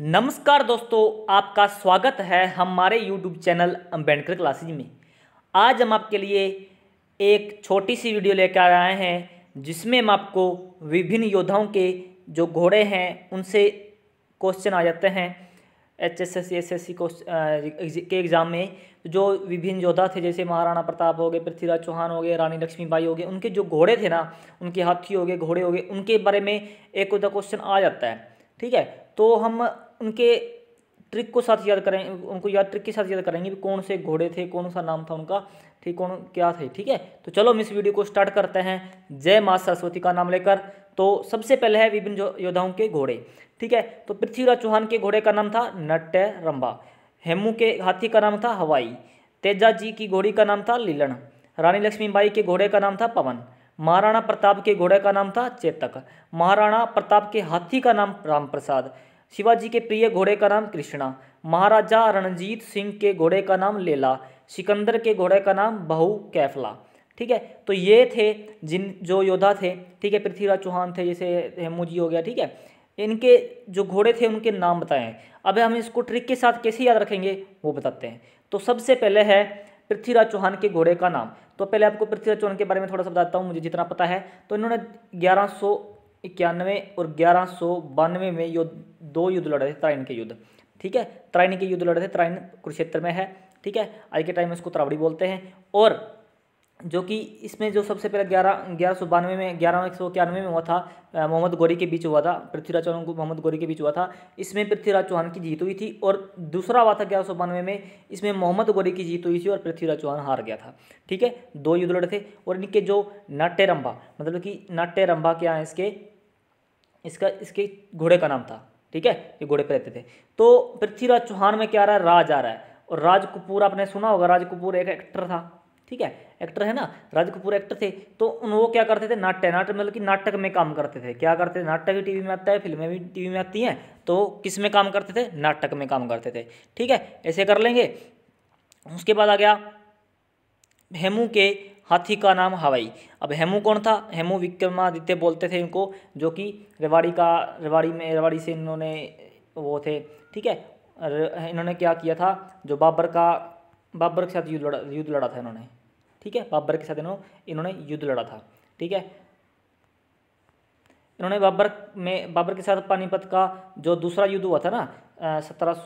नमस्कार दोस्तों आपका स्वागत है हमारे यूट्यूब चैनल अम्बेडकर क्लासेज में आज हम आपके लिए एक छोटी सी वीडियो लेकर आए हैं जिसमें हम आपको विभिन्न योद्धाओं के जो घोड़े हैं उनसे क्वेश्चन आ जाते हैं H S S C S S C के एग्ज़ाम में जो विभिन्न योद्धा थे जैसे महाराणा प्रताप हो गए पृथ्वीराज चौहान हो गए रानी लक्ष्मीबाई हो गए उनके जो घोड़े थे ना उनके हाथी हो गए घोड़े हो गए उनके बारे में एक उधर क्वेश्चन आ जाता है ठीक है तो हम उनके ट्रिक को साथ याद करें उनको याद ट्रिक के साथ याद करेंगे भी कौन से घोड़े थे कौन सा नाम था उनका ठीक कौन क्या थे ठीक है तो चलो हम इस वीडियो को स्टार्ट करते हैं जय माँ सरस्वती का नाम लेकर तो सबसे पहले है विभिन्न योद्धाओं के घोड़े ठीक है तो पृथ्वीराज चौहान के घोड़े का नाम था नट्य रंबा हेमू के हाथी का नाम था हवाई तेजा जी की घोड़ी का नाम था लीलन रानी लक्ष्मीबाई के घोड़े का नाम था पवन महाराणा प्रताप के घोड़े का नाम था चेतक महाराणा प्रताप के हाथी का नाम राम प्रसाद शिवाजी के प्रिय घोड़े का नाम कृष्णा महाराजा रणजीत सिंह के घोड़े का नाम लेला सिकंदर के घोड़े का नाम बहु कैफला ठीक है तो ये थे जिन जो योद्धा थे ठीक है पृथ्वीराज चौहान थे जैसे जी हो गया ठीक है इनके जो घोड़े थे उनके नाम बताएं अब हम इसको ट्रिक के साथ कैसे याद रखेंगे वो बताते हैं तो सबसे पहले है पृथ्वीराज चौहान के घोड़े का नाम तो पहले आपको पृथ्वीराज चौहान के बारे में थोड़ा सा बताता हूँ मुझे जितना पता है तो इन्होंने ग्यारह इक्यानवे और ग्यारह सौ बानवे में युद्ध दो युद्ध लड़े थे तराइन के युद्ध ठीक है त्राइन के युद्ध लड़े थे त्राइन कुरुक्षेत्र में है ठीक है आज के टाइम में इसको त्रावड़ी बोलते हैं और जो कि इसमें जो सबसे पहले ग्यारह ग्यारह सौ बानवे में ग्यारह एक सौ इक्यानवे में हुआ था मोहम्मद गौरी के बीच हुआ था पृथ्वीराज चौहान को मोहम्मद गौरी के बीच हुआ था इसमें पृथ्वीराज चौहान की जीत हुई थी और दूसरा हुआ था ग्यारह सौ बानवे में इसमें मोहम्मद गौरी की जीत हुई थी और पृथ्वीराज चौहान हार गया था ठीक है दो युद्ध लड़े थे और इनके जो रंभा मतलब कि नाट्यरंभा क्या है इसके इसका इसके घोड़े का नाम था ठीक है ये घोड़े पर रहते थे तो पृथ्वीराज चौहान में क्या आ रहा है राज आ रहा है और राज कपूर आपने सुना होगा राज कपूर एक एक्टर था ठीक है एक्टर है ना राज कपूर एक्टर थे तो उन वो क्या करते थे नाट्य नाटक मतलब कि नाटक में काम करते थे क्या करते थे नाटक भी टीवी में आता है फिल्में भी टीवी में आती हैं तो किस में काम करते थे नाटक में काम करते थे ठीक है ऐसे कर लेंगे उसके बाद आ गया हेमू के हाथी का नाम हवाई अब हेमू कौन था हेमू विक्रमादित्य बोलते थे इनको जो कि रेवाड़ी का रेवाड़ी में रेवाड़ी से इन्होंने वो थे ठीक है इन्होंने क्या किया था जो बाबर का बाबर के साथ युद्ध लड़ा युद्ध लड़ा था इन्होंने ठीक है बाबर के साथ इन्होंने इन्होंने युद्ध लड़ा था ठीक है इन्होंने बाबर में बाबर के साथ पानीपत का जो दूसरा युद्ध हुआ था ना सत्रह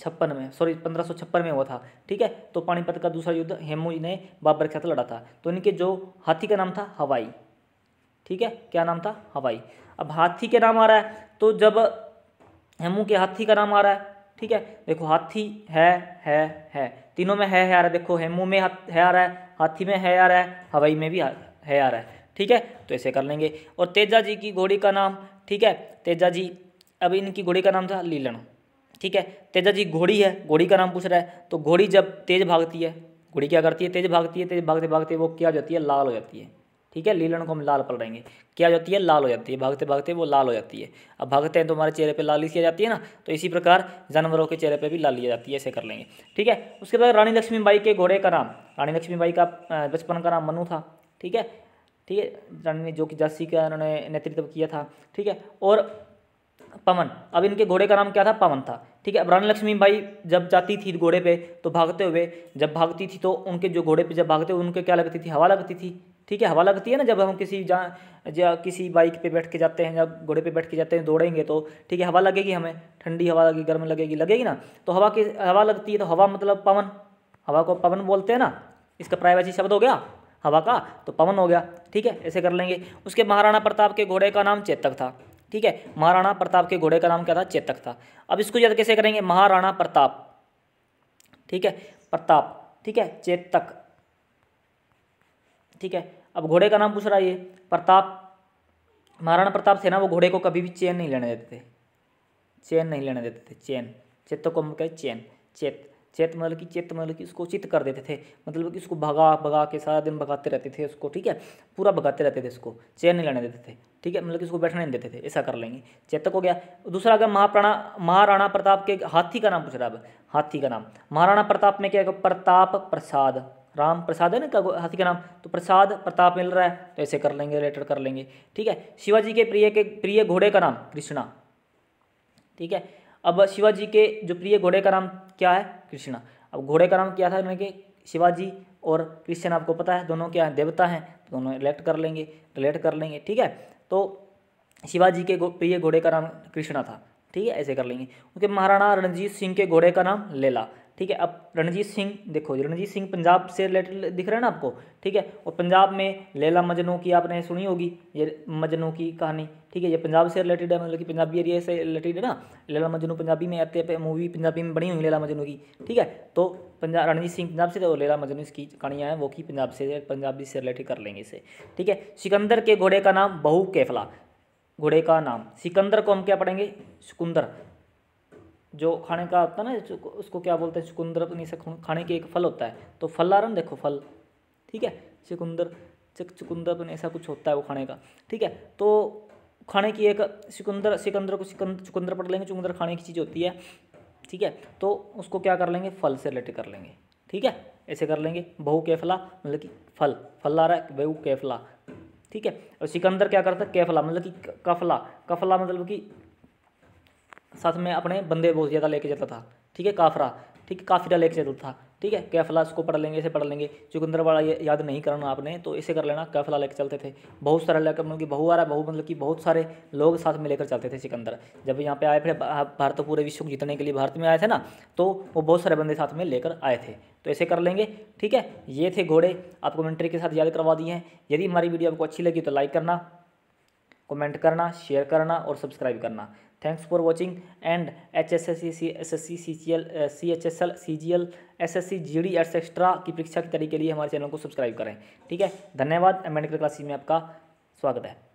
छप्पन में सॉरी पंद्रह सौ छप्पन में हुआ था ठीक है तो पानीपत का दूसरा युद्ध हेमू ने बाबर के साथ लड़ा था तो इनके जो हाथी का नाम था हवाई ठीक है क्या नाम था हवाई अब हाथी के नाम आ रहा है तो जब हेमू के हाथी का नाम आ रहा है ठीक है देखो हाथी है है है तीनों में है है आ रहा है देखो हेमू में है आ रहा है हाथी में है आ रहा है हवाई में भी है आ रहा है ठीक है तो ऐसे कर लेंगे और तेजा जी की घोड़ी का नाम ठीक है तेजा जी अब इनकी घोड़ी का नाम था लीलन ठीक है तेजा जी घोड़ी है घोड़ी का नाम पूछ रहा है तो घोड़ी जब तेज भागती है घोड़ी क्या करती है तेज भागती है तेज भागते भागते वो क्या हो जाती है लाल हो जाती है ठीक है लीलन को हम लाल रहेंगे क्या हो जाती है लाल हो जाती है भागते भागते वो लाल हो जाती है अब भागते हैं तो हमारे चेहरे पे लाली किया जाती है ना तो इसी प्रकार जानवरों के चेहरे पे भी लाली आ जाती है ऐसे कर लेंगे ठीक है उसके बाद रानी लक्ष्मीबाई के घोड़े का नाम रानी लक्ष्मीबाई का बचपन का नाम मनु था ठीक है ठीक है रानी जो कि जासी का उन्होंने नेतृत्व किया था ठीक है और पवन अब इनके घोड़े का नाम क्या था पवन था ठीक है अब रानी लक्ष्मी बाई जब जाती थी घोड़े पे तो भागते हुए जब भागती थी तो उनके जो घोड़े पे जब भागते हुए उनके क्या लगती थी हवा लगती थी ठीक है हवा लगती है ना जब हम किसी जा, या किसी बाइक पे बैठ के जाते हैं या घोड़े पे बैठ के जाते हैं दौड़ेंगे तो ठीक है हवा लगेगी हमें ठंडी हवा लगेगी गर्म लगेगी लगेगी ना तो हवा की हवा लगती है तो हवा मतलब पवन हवा को पवन बोलते हैं ना इसका प्राइवेसी शब्द हो गया हवा का तो पवन हो गया ठीक है ऐसे कर लेंगे उसके महाराणा प्रताप के घोड़े का नाम चेतक था ठीक है महाराणा प्रताप के घोड़े का नाम क्या था चेतक था अब इसको याद कैसे करेंगे महाराणा प्रताप ठीक है प्रताप ठीक है चेतक ठीक है अब घोड़े का नाम पूछ रहा है ये प्रताप महाराणा प्रताप थे ना वो घोड़े को कभी भी चैन नहीं लेने देते थे चैन नहीं लेने देते थे चैन चेत को हम कहें चैन चेत चेत मतलब कि चेत मतलब कि उसको चित कर देते थे मतलब कि उसको भगा भगा के सारा दिन भगाते रहते थे उसको ठीक है पूरा भगाते रहते थे उसको चैन नहीं लेने देते थे ठीक है मतलब कि उसको बैठने नहीं देते थे ऐसा कर लेंगे चेतक हो गया दूसरा क्या महाप्राणा महाराणा प्रताप के हाथी का नाम पूछ रहा है हाथी का नाम महाराणा प्रताप में क्या प्रताप प्रसाद राम प्रसाद है ना हाथी का नाम तो प्रसाद प्रताप मिल रहा है तो ऐसे कर लेंगे रिलेटेड कर लेंगे ठीक है शिवाजी के प्रिय के प्रिय घोड़े का नाम कृष्णा ठीक है अब शिवाजी के जो प्रिय घोड़े का नाम क्या है कृष्णा अब घोड़े का नाम क्या था उन्होंने शिवाजी और कृष्ण आपको पता है दोनों क्या है देवता हैं तो दोनों रिलेक्ट कर लेंगे रिलेट कर लेंगे ठीक है तो शिवाजी के प्रिय घोड़े का नाम कृष्णा था ठीक है ऐसे कर लेंगे उनके महाराणा रणजीत सिंह के घोड़े का नाम लेला ठीक है अब रणजीत सिंह देखो रणजीत सिंह पंजाब से रिलेटेड दिख रहा है ना आपको ठीक है और पंजाब में लेला मजनू की आपने सुनी होगी ये मजनू की कहानी ठीक है ये पंजाब से रिलेटेड है मतलब कि पंजाबी एरिया से रिलेटेड है ना लेला मजनू पंजाबी में आते मूवी पंजाबी में बनी हुई लेला मजनू की ठीक है तो पंजाब रणजीत सिंह पंजाब से और तो लेला मजनू इसकी कहानियाँ हैं वो कि पंजाब से पंजाबी से रिलेटेड कर लेंगे इसे ठीक है सिकंदर के घोड़े का नाम बहू केफला घोड़े का नाम सिकंदर को हम क्या पढ़ेंगे सिकंदर जो खाने का होता है ना उसको क्या बोलते हैं चुकंदर से खाने के एक फल होता है तो फल आ रहा देखो फल ठीक है चुकंदर चुकंदर ऐसा कुछ होता है वो खाने का ठीक है तो खाने की एक सिकंदर सिकंदर को सिकंदर चुकंदर पढ़ लेंगे चुकंदर खाने की चीज़ होती है ठीक है तो उसको क्या कर लेंगे फल से रिलेटेड कर लेंगे ठीक है ऐसे कर लेंगे बहु कैफला मतलब कि फल फल आ रहा है बहु कैफला ठीक है और सिकंदर क्या करता है कैफला मतलब कि कफला कफला मतलब कि साथ में अपने बंदे बहुत ज़्यादा लेके जाता था ठीक है काफरा ठीक है काफिरा लेके जाता था ठीक है कैफला इसको पढ़ लेंगे इसे पढ़ लेंगे चुकंदर वाला ये याद नहीं करना आपने तो इसे कर लेना कैफला लेके चलते थे बहुत सारे लेकर मतलब कि बहु आ रहा बहु मतलब कि बहुत सारे लोग साथ में लेकर चलते थे सिकंदर जब यहाँ पे आए फिर भारत पूरे विश्व को जीतने के लिए भारत में आए थे ना तो वो बहुत सारे बंदे साथ में लेकर आए थे तो ऐसे कर लेंगे ठीक है ये थे घोड़े आप कमेंट्री के साथ याद करवा दिए हैं यदि हमारी वीडियो आपको अच्छी लगी तो लाइक करना कमेंट करना शेयर करना और सब्सक्राइब करना thanks for watching and H S S C C S S C C C L C H S L C G L S S C G D एट्स extra की परीक्षा की तैयारी के लिए हमारे चैनल को सब्सक्राइब करें ठीक है धन्यवाद मेडिकल क्लासेस में आपका स्वागत है